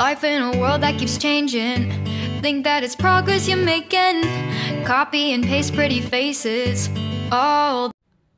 Life in a world that keeps changing. Think that it's progress you're making. Copy and paste pretty faces. All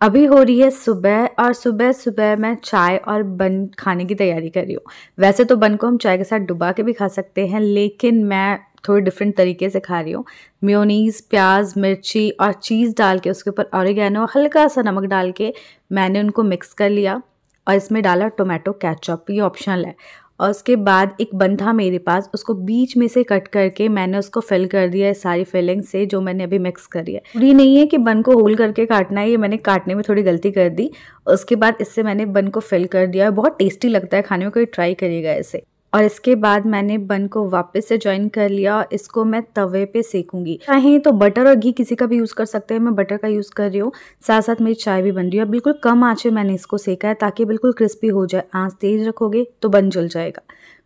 अभी हो रही है सुबह और सुबह सुबह मैं चाय और बन खाने की तैयारी कर रही हूँ वैसे तो बन को हम चाय के साथ डुबा के भी खा सकते हैं लेकिन मैं थोड़ी डिफरेंट तरीके से खा रही हूँ म्योनीस प्याज मिर्ची और चीज़ डाल के उसके ऊपर औरगैनो हल्का सा नमक डाल के मैंने उनको मिक्स कर लिया और इसमें डाला टोमेटो कैचअप ये ऑप्शनल है और उसके बाद एक बन था मेरे पास उसको बीच में से कट करके मैंने उसको फिल कर दिया है सारी फिलिंग से जो मैंने अभी मिक्स करी है ये नहीं है कि बन को होल करके काटना है ये मैंने काटने में थोड़ी गलती कर दी उसके बाद इससे मैंने बन को फिल कर दिया है बहुत टेस्टी लगता है खाने में कोई ट्राई करिएगा इसे और इसके बाद मैंने बन को वापस से ज्वाइन कर लिया इसको मैं तवे पे सेकूंगी चाहे तो बटर और घी किसी का भी यूज़ कर सकते हैं मैं बटर का यूज़ कर रही हूँ साथ साथ मेरी चाय भी बन रही है बिल्कुल कम आँचे मैंने इसको सेका है ताकि बिल्कुल क्रिस्पी हो जाए आँच तेज़ रखोगे तो बन जल जाएगा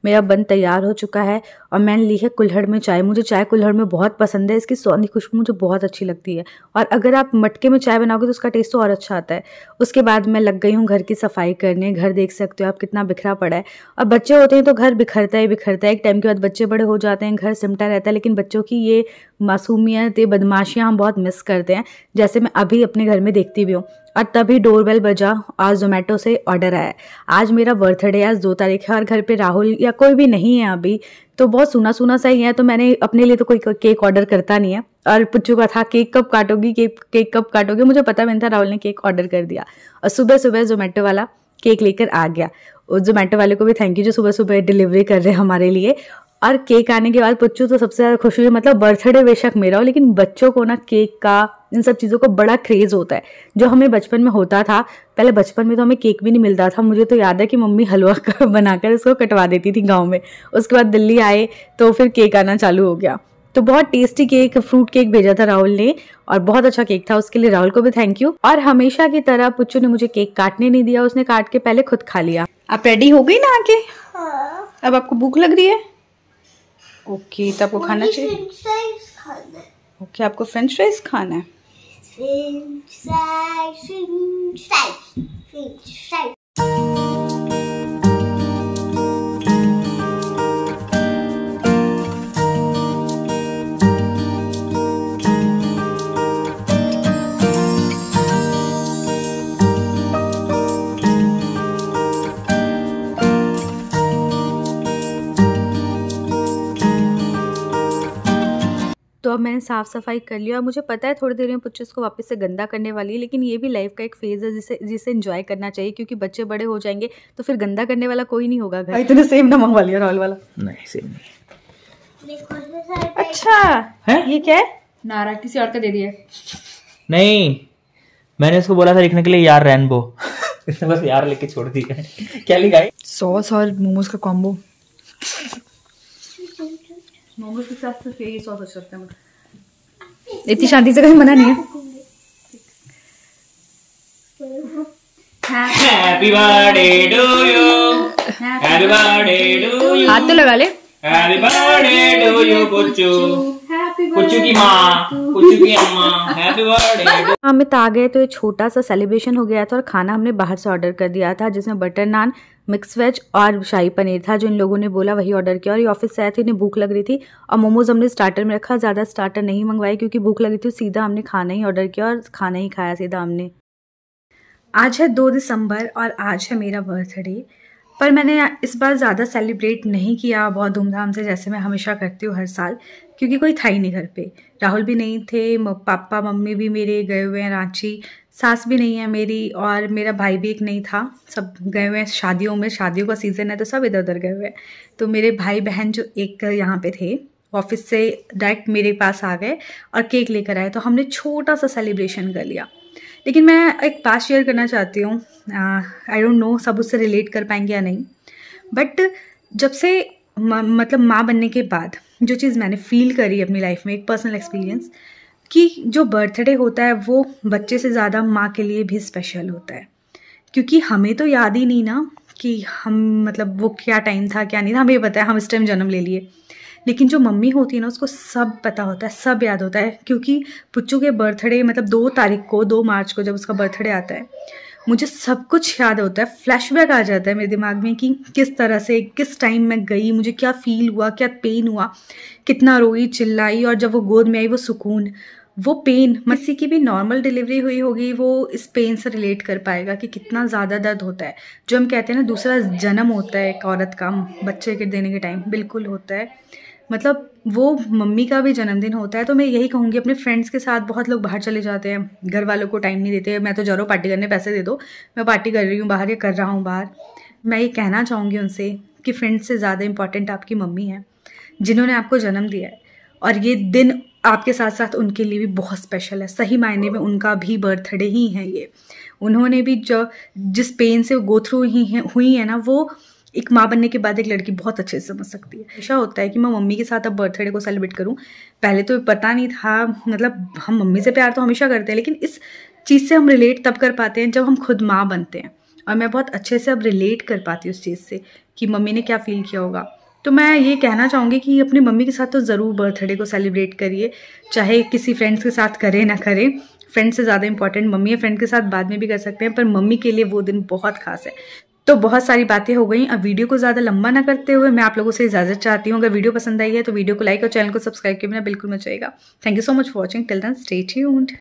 मेरा बन तैयार हो चुका है और मैंने ली है कुल्हड़ में चाय मुझे चाय कुल्हड़ में बहुत पसंद है इसकी सौंधी खुशबू मुझे बहुत अच्छी लगती है और अगर आप मटके में चाय बनाओगे तो उसका टेस्ट तो और अच्छा आता है उसके बाद मैं लग गई हूँ घर की सफाई करने घर देख सकते हो आप कितना बिखरा पड़ा है और बच्चे होते हैं तो घर बिखरता ही बिखरता है एक टाइम के बाद बच्चे बड़े हो जाते हैं घर सिमटा रहता है लेकिन बच्चों की ये मासूमियत या बदमाशियाँ हम बहुत मिस करते हैं जैसे मैं अभी अपने घर में देखती भी हूँ और तभी डोरबेल बजा और जोमेटो से ऑर्डर आया आज मेरा बर्थडे है आज दो तारीख है और घर पे राहुल या कोई भी नहीं है अभी तो बहुत सुना सुना सा ही है तो मैंने अपने लिए तो कोई केक ऑर्डर करता नहीं है और पूछ चुका था केक कब काटोगी केक केक कब काटोगी मुझे पता नहीं था राहुल ने केक ऑर्डर कर दिया और सुबह सुबह जोमेटो वाला केक लेकर आ गया उस जोमेटो वाले को भी थैंक यू जो सुबह सुबह डिलीवरी कर रहे हैं हमारे लिए और केक आने के बाद पुच्चू तो सबसे ज़्यादा खुश हुई मतलब बर्थडे बेशक मेरा हो लेकिन बच्चों को ना केक का इन सब चीज़ों को बड़ा क्रेज़ होता है जो हमें बचपन में होता था पहले बचपन में तो हमें केक भी नहीं मिलता था मुझे तो याद है कि मम्मी हलवा बनाकर उसको कटवा देती थी गाँव में उसके बाद दिल्ली आए तो फिर केक आना चालू हो गया तो बहुत टेस्टी केक फ्रूट केक भेजा था राहुल ने और बहुत अच्छा केक था उसके लिए राहुल को भी थैंक यू और हमेशा की तरह पुच्चू ने मुझे केक काटने नहीं दिया उसने काट के पहले खुद खा लिया आप रेडी हो गई ना आके हाँ। अब आपको भूख लग रही है ओके तो आपको खाना चाहिए ओके आपको फ्रेंच फ्राइज खाना है तो अब मैंने साफ़ सफाई कर लिया और मुझे पता है थोड़ी देर में पुच्चस उसको वापस से गंदा करने वाली है लेकिन ये भी लाइफ का एक फेज़ है जिसे जिसे इन्जॉय करना चाहिए क्योंकि बच्चे बड़े हो जाएंगे तो फिर गंदा करने वाला कोई नहीं होगा घर हाँ, इतने सेम ना मंगवा लिया रॉयल वाला नहीं सेम नहीं अच्छा है ये क्या है नारा किसी और का दे दिया नहीं मैंने उसको बोला था लिखने के लिए यार रेनबो इसने बस यार लिख के छोड़ दिया क्या लिखा है सॉस और मोमोज का कॉम्बो मोमोज के साथ सिर्फ यही सॉस अच्छा लगता है मुझे इतनी शांति से कहीं मना नहीं है happy birthday to you happy birthday to you हाथ तो लगा ले हैप्पी बर्थडे टू यू बुच्चू हम इत अमित आ गए तो ये छोटा सा सेलिब्रेशन हो गया था और खाना हमने बाहर से ऑर्डर कर दिया था जिसमें बटर नान मिक्स वेज और शाही पनीर था जो इन लोगों ने बोला वही ऑर्डर किया और ये ऑफिस से आए थे इन्हें भूख लग रही थी और मोमोज हमने स्टार्टर में रखा ज़्यादा स्टार्टर नहीं मंगवाए क्योंकि भूख लगी थी सीधा हमने खाना ही ऑर्डर किया और खाना ही खाया सीधा हमने आज है दो दिसंबर और आज है मेरा बर्थडे पर मैंने इस बार ज़्यादा सेलिब्रेट नहीं किया बहुत धूमधाम से जैसे मैं हमेशा करती हूँ हर साल क्योंकि कोई था ही नहीं घर पे राहुल भी नहीं थे पापा मम्मी भी मेरे गए हुए हैं रांची सास भी नहीं है मेरी और मेरा भाई भी एक नहीं था सब गए हुए हैं शादियों में शादियों का सीज़न है तो सब इधर उधर गए हुए हैं तो मेरे भाई बहन जो एक यहाँ पे थे ऑफिस से डायरेक्ट मेरे पास आ गए और केक लेकर आए तो हमने छोटा सा सेलिब्रेशन कर लिया लेकिन मैं एक बात शेयर करना चाहती हूँ आई डोंट नो सब उससे रिलेट कर पाएंगे या नहीं बट जब से म, मतलब माँ बनने के बाद जो चीज़ मैंने फील करी अपनी लाइफ में एक पर्सनल एक्सपीरियंस कि जो बर्थडे होता है वो बच्चे से ज़्यादा माँ के लिए भी स्पेशल होता है क्योंकि हमें तो याद ही नहीं ना कि हम मतलब वो क्या टाइम था क्या नहीं था हमें पता है हम इस टाइम जन्म ले लिए लेकिन जो मम्मी होती है ना उसको सब पता होता है सब याद होता है क्योंकि पुच्चू के बर्थडे मतलब दो तारीख को दो मार्च को जब उसका बर्थडे आता है मुझे सब कुछ याद होता है फ्लैशबैक आ जाता है मेरे दिमाग में कि किस तरह से किस टाइम मैं गई मुझे क्या फील हुआ क्या पेन हुआ कितना रोई चिल्लाई और जब वो गोद में आई वो सुकून वो पेन मसी की भी नॉर्मल डिलीवरी हुई होगी वो इस पेन से रिलेट कर पाएगा कि कितना ज़्यादा दर्द होता है जो हम कहते हैं ना दूसरा जन्म होता है एक औरत का बच्चे के देने के टाइम बिल्कुल होता है मतलब वो मम्मी का भी जन्मदिन होता है तो मैं यही कहूँगी अपने फ्रेंड्स के साथ बहुत लोग बाहर चले जाते हैं घर वालों को टाइम नहीं देते मैं तो जा रहा हूँ पार्टी करने पैसे दे दो मैं पार्टी कर रही हूँ बाहर या कर रहा हूँ बाहर मैं ये कहना चाहूँगी उनसे कि फ्रेंड्स से ज़्यादा इंपॉर्टेंट आपकी मम्मी है जिन्होंने आपको जन्म दिया है और ये दिन आपके साथ साथ उनके लिए भी बहुत स्पेशल है सही मायने में उनका भी बर्थडे ही है ये उन्होंने भी जो जिस पेन से वो गो थ्रू ही हैं हुई है ना वो एक माँ बनने के बाद एक लड़की बहुत अच्छे से समझ सकती है ऐसा होता है कि मैं मम्मी के साथ अब बर्थडे को सेलिब्रेट करूँ पहले तो पता नहीं था मतलब हम मम्मी से प्यार तो हमेशा करते हैं लेकिन इस चीज़ से हम रिलेट तब कर पाते हैं जब हम खुद माँ बनते हैं और मैं बहुत अच्छे से अब रिलेट कर पाती हूँ उस चीज़ से कि मम्मी ने क्या फील किया होगा तो मैं ये कहना चाहूँगी कि अपनी मम्मी के साथ तो ज़रूर बर्थडे को सेलिब्रेट करिए चाहे किसी फ्रेंड्स के साथ करें ना करें फ्रेंड से ज़्यादा इंपॉर्टेंट मम्मी या फ्रेंड के साथ बाद में भी कर सकते हैं पर मम्मी के लिए वो दिन बहुत खास है तो बहुत सारी बातें हो गई अब वीडियो को ज़्यादा लंबा ना करते हुए मैं आप लोगों से इजाजत चाहती हूँ अगर वीडियो पसंद आई है तो वीडियो को लाइक और चैनल को सब्सक्राइब के बिना बिल्कुल मचाएगा thank you so much for watching till then stay tuned